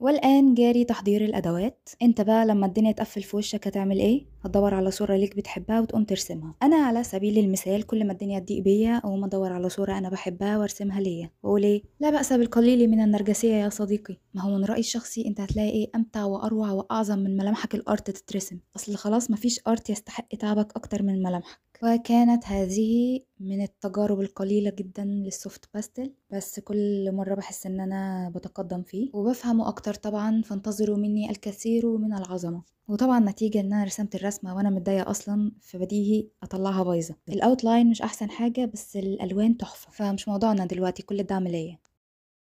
والآن جاري تحضير الأدوات أنت بقى لما الدنيا تقفل في وشك هتعمل إيه؟ هتدور على صورة ليك بتحبها وتقوم ترسمها أنا على سبيل المثال كل ما الدنيا تضيق بيا أقوم أدور على صورة أنا بحبها وأرسمها ليا وأقول إيه؟ لا بأس بالقليل من النرجسية يا صديقي ما هو من رأيي الشخصي أنت هتلاقي إيه أمتع وأروع وأعظم من ملامحك الأرت تترسم أصل خلاص مفيش أرت يستحق تعبك أكتر من ملامحك وكانت هذه من التجارب القليلة جدا للسوفت باستل بس كل مرة بحس ان انا بتقدم فيه وبفهمه اكتر طبعا فانتظروا مني الكثير من العظمة وطبعا نتيجة ان انا رسمت الرسمة وانا متضايقة اصلا فبديهي اطلعها بايظة الاوتلاين مش احسن حاجة بس الالوان تحفة فمش موضوعنا دلوقتي كل الدعم ليا